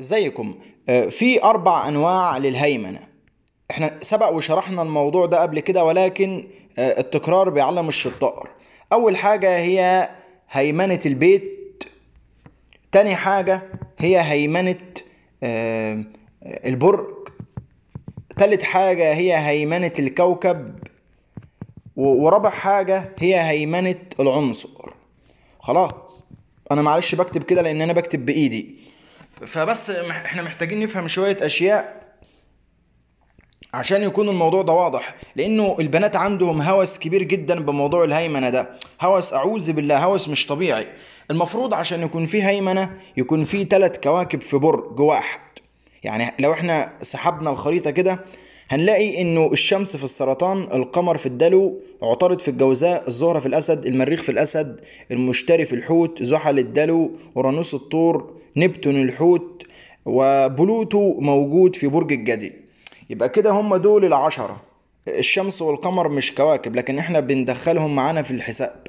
ازيكم آه، في اربع انواع للهيمنه احنا سبق وشرحنا الموضوع ده قبل كده ولكن آه، التكرار بيعلم الشطار اول حاجه هي هيمنه البيت تاني حاجه هي هيمنه آه، البرج تالت حاجه هي هيمنه الكوكب ورابع حاجه هي هيمنه العنصر خلاص انا معلش بكتب كده لان انا بكتب بايدي فبس احنا محتاجين نفهم شويه اشياء عشان يكون الموضوع ده واضح لانه البنات عندهم هوس كبير جدا بموضوع الهيمنه ده هوس اعوذ بالله هوس مش طبيعي المفروض عشان يكون في هيمنه يكون في ثلاث كواكب في برج واحد يعني لو احنا سحبنا الخريطه كده هنلاقي انه الشمس في السرطان القمر في الدلو عطارد في الجوزاء الزهرة في الاسد المريخ في الاسد المشتري في الحوت زحل الدلو اورانوس الطور نبتون الحوت وبلوتو موجود في برج الجدي يبقى كده هم دول العشرة الشمس والقمر مش كواكب لكن احنا بندخلهم معانا في الحساب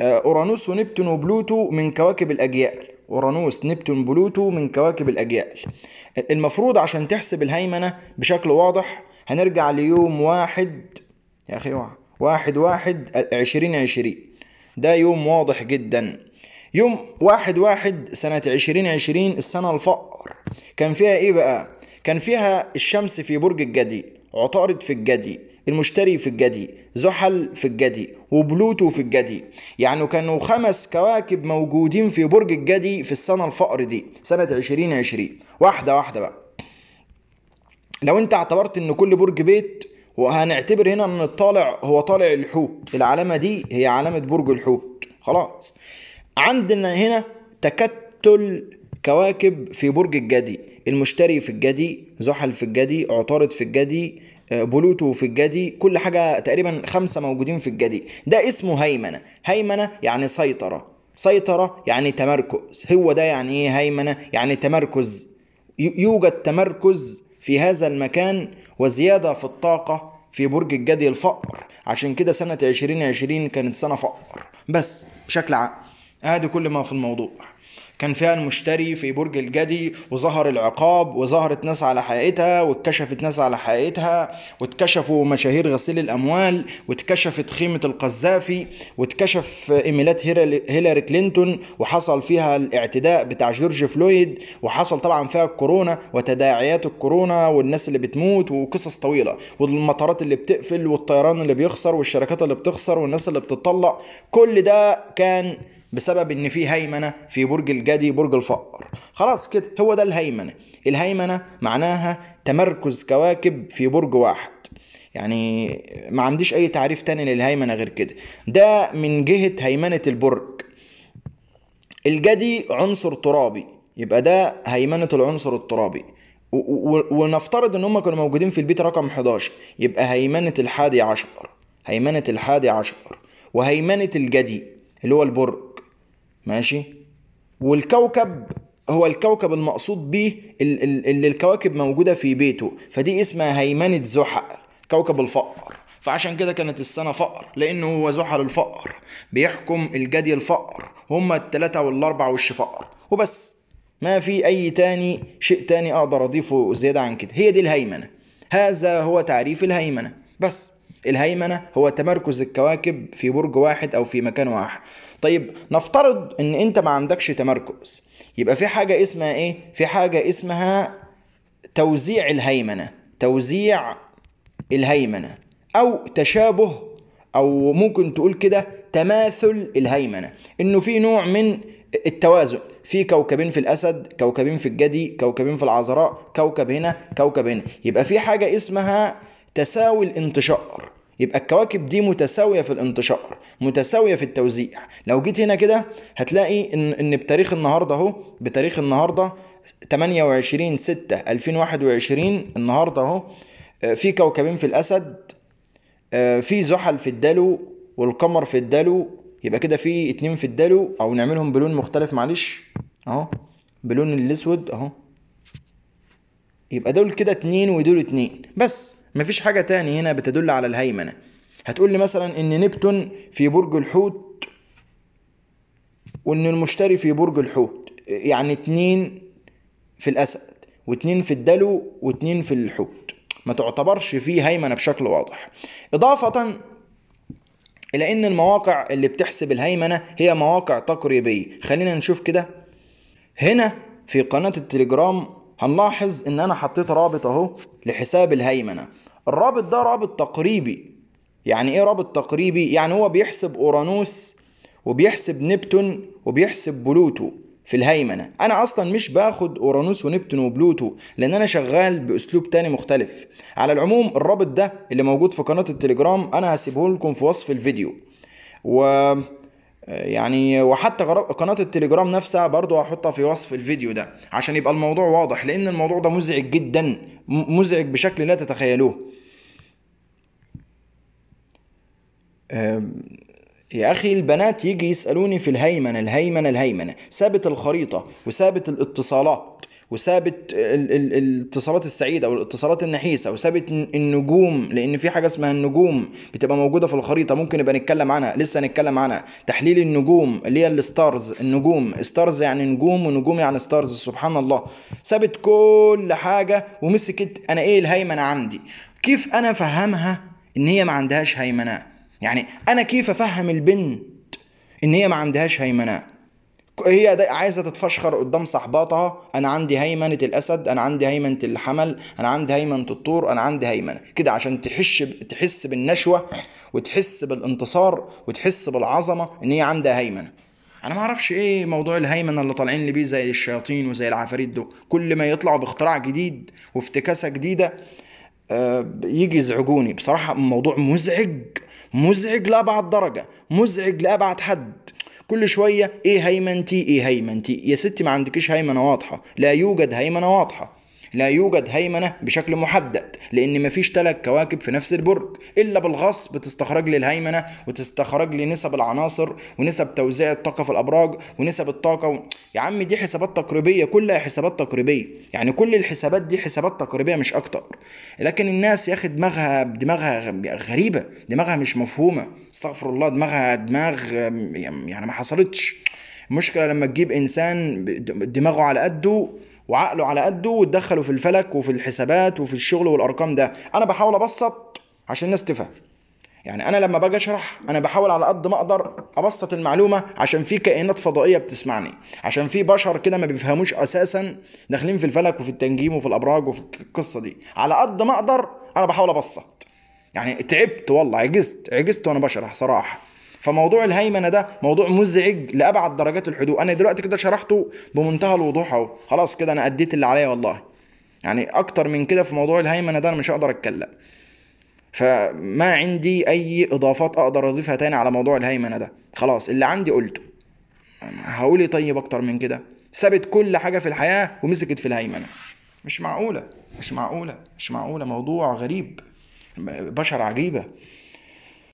آه، اورانوس ونبتون وبلوتو من كواكب الاجيال اورانوس نبتون بلوتو من كواكب الاجيال المفروض عشان تحسب الهيمنه بشكل واضح هنرجع ليوم واحد يا أخي واحد واحد عشرين عشرين ده يوم واضح جدا يوم واحد واحد سنة عشرين عشرين السنة الفقر كان فيها ايه بقى كان فيها الشمس في برج الجدي عطارد في الجدي المشتري في الجدي زحل في الجدي وبلوتو في الجدي يعني كانوا خمس كواكب موجودين في برج الجدي في السنة الفقر دي سنة عشرين عشرين واحدة واحدة بقى لو انت اعتبرت ان كل برج بيت وهنعتبر هنا ان الطالع هو طالع الحوت العلامه دي هي علامه برج الحوت خلاص عندنا هنا تكتل كواكب في برج الجدي المشتري في الجدي زحل في الجدي عطارد في الجدي آه، بلوتو في الجدي كل حاجة تقريبا خمسة موجودين في الجدي ده اسمه هيمنة هيمنة يعني سيطرة سيطرة يعني تمركز هو ده يعني ايه هيمنة يعني تمركز يوجد تمركز في هذا المكان وزيادة في الطاقة في برج الجدي الفقر عشان كده سنة 2020 كانت سنة فقر بس بشكل عام هذا كل ما في الموضوع كان فيها المشتري في برج الجدي وظهر العقاب وظهرت ناس على حقيقتها واتكشفت ناس على حقيقتها واتكشفوا مشاهير غسيل الاموال واتكشفت خيمه القذافي واتكشف ايميلات هيلاري كلينتون وحصل فيها الاعتداء بتاع جورج فلويد وحصل طبعا فيها الكورونا وتداعيات الكورونا والناس اللي بتموت وقصص طويله والمطارات اللي بتقفل والطيران اللي بيخسر والشركات اللي بتخسر والناس اللي بتطلق كل ده كان بسبب ان في هيمنه في برج الجدي برج الفقر خلاص كده هو ده الهيمنه الهيمنه معناها تمركز كواكب في برج واحد يعني ما عنديش اي تعريف تاني للهيمنه غير كده ده من جهه هيمنه البرج الجدي عنصر ترابي يبقى ده هيمنه العنصر الترابي ونفترض ان هم كانوا موجودين في البيت رقم 11 يبقى هيمنه الحادي عشر هيمنه الحادي عشر وهيمنه الجدي اللي هو البرج ماشي والكوكب هو الكوكب المقصود به اللي الكواكب موجودة في بيته فدي اسمها هيمنة زحل كوكب الفقر فعشان كده كانت السنة فقر لأنه هو زحل الفقر بيحكم الجدي الفقر هما التلاتة والأربعة وش فقر وبس ما في أي تاني شيء تاني أقدر أضيفه زيادة عن كده هي دي الهيمنة هذا هو تعريف الهيمنة بس الهيمنة هو تمركز الكواكب في برج واحد أو في مكان واحد طيب نفترض إن أنت ما عندكش تمركز يبقى في حاجة اسمها إيه؟ في حاجة اسمها توزيع الهيمنة توزيع الهيمنة أو تشابه أو ممكن تقول كده تماثل الهيمنة إنه في نوع من التوازن في كوكبين في الاسد كوكبين في الجدي كوكبين في العذراء كوكب هنا كوكب هنا يبقى في حاجه اسمها تساوي الانتشار يبقى الكواكب دي متساوية في الانتشار متساوية في التوزيع لو جيت هنا كده هتلاقي ان, إن بتاريخ النهاردة اهو بتاريخ النهاردة 28 6 2021 النهاردة اهو آه، في كوكبين في الاسد آه، في زحل في الدلو والقمر في الدلو يبقى كده في اتنين في الدلو او نعملهم بلون مختلف معلش اهو بلون الاسود اهو يبقى دول كده اتنين ودول اتنين بس مفيش حاجة تاني هنا بتدل على الهيمنة هتقول لي مثلا ان نبتون في برج الحوت وان المشتري في برج الحوت يعني اتنين في الاسد واتنين في الدلو واتنين في الحوت ما تعتبرش فيه هيمنة بشكل واضح اضافة الى ان المواقع اللي بتحسب الهيمنة هي مواقع تقريبية خلينا نشوف كده هنا في قناة التليجرام هنلاحظ ان انا حطيت رابط اهو لحساب الهيمنة الرابط ده رابط تقريبي يعني ايه رابط تقريبي يعني هو بيحسب اورانوس وبيحسب نبتون وبيحسب بلوتو في الهيمنة أنا أصلا مش باخد أورانوس ونبتون وبلوتو لأن أنا شغال بأسلوب تاني مختلف على العموم الرابط ده اللي موجود في قناة التليجرام أنا هسيبه لكم في وصف الفيديو و يعني وحتى قناة التليجرام نفسها برضو هحطها في وصف الفيديو ده عشان يبقى الموضوع واضح لان الموضوع ده مزعج جدا مزعج بشكل لا تتخيلوه يا اخي البنات يجي يسالوني في الهيمنه الهيمنه الهيمنه ثابت الخريطه وثابت الاتصالات وسابت الاتصالات السعيده او الاتصالات النحيسه وسابت النجوم لان في حاجه اسمها النجوم بتبقى موجوده في الخريطه ممكن نبقى نتكلم عنها لسه هنتكلم عنها تحليل النجوم اللي هي الستارز النجوم ستارز يعني نجوم ونجوم يعني ستارز سبحان الله سابت كل حاجه ومسكت انا ايه الهيمنه عندي كيف انا افهمها ان هي ما عندهاش هيمنه يعني انا كيف افهم البنت ان هي ما عندهاش هيمنه هي عايزه تتفشخر قدام صاحباتها انا عندي هيمنه الاسد انا عندي هيمنه الحمل انا عندي هيمنه الطور انا عندي هيمنه كده عشان تحش تحس بالنشوه وتحس بالانتصار وتحس بالعظمه ان هي عندها هيمنه انا ما اعرفش ايه موضوع الهيمنه اللي طالعين لي بيه زي الشياطين وزي العفاريت دول كل ما يطلعوا باختراع جديد وافتكاسه جديده آه، يجي يزعجوني بصراحه موضوع مزعج مزعج لابعد درجه مزعج لابعد حد كل شويه ايه هيمنتي ايه هيمنتي يا ستي ما عندكيش هيمنه واضحه لا يوجد هيمنه واضحه لا يوجد هيمنة بشكل محدد لأن مفيش ثلاث كواكب في نفس البرج إلا بالغصب تستخرج لي الهيمنة وتستخرج لي نسب العناصر ونسب توزيع الطاقة في الأبراج ونسب الطاقة و... يا عم دي حسابات تقريبية كلها حسابات تقريبية يعني كل الحسابات دي حسابات تقريبية مش أكتر لكن الناس يا أخي دماغها دماغها غريبة دماغها مش مفهومة استغفر الله دماغها دماغ يعني ما حصلتش المشكله لما تجيب انسان دماغه على قده وعقله على قده وتدخله في الفلك وفي الحسابات وفي الشغل والارقام ده انا بحاول ابسط عشان الناس تفهم يعني انا لما باجي اشرح انا بحاول على قد ما اقدر ابسط المعلومه عشان في كائنات فضائيه بتسمعني عشان في بشر كده ما بيفهموش اساسا داخلين في الفلك وفي التنجيم وفي الابراج وفي القصه دي على قد ما اقدر انا بحاول ابسط يعني تعبت والله عجزت عجزت وانا بشرح صراحه فموضوع الهيمنه ده موضوع مزعج لابعد درجات الحدود انا دلوقتي كده شرحته بمنتهى الوضوح اهو خلاص كده انا اديت اللي عليا والله يعني اكتر من كده في موضوع الهيمنه ده انا مش هقدر اتكلم فما عندي اي اضافات اقدر اضيفها تاني على موضوع الهيمنه ده خلاص اللي عندي قلته هقول ايه طيب اكتر من كده سابت كل حاجه في الحياه ومسكت في الهيمنه مش معقوله مش معقوله مش معقوله موضوع غريب بشر عجيبه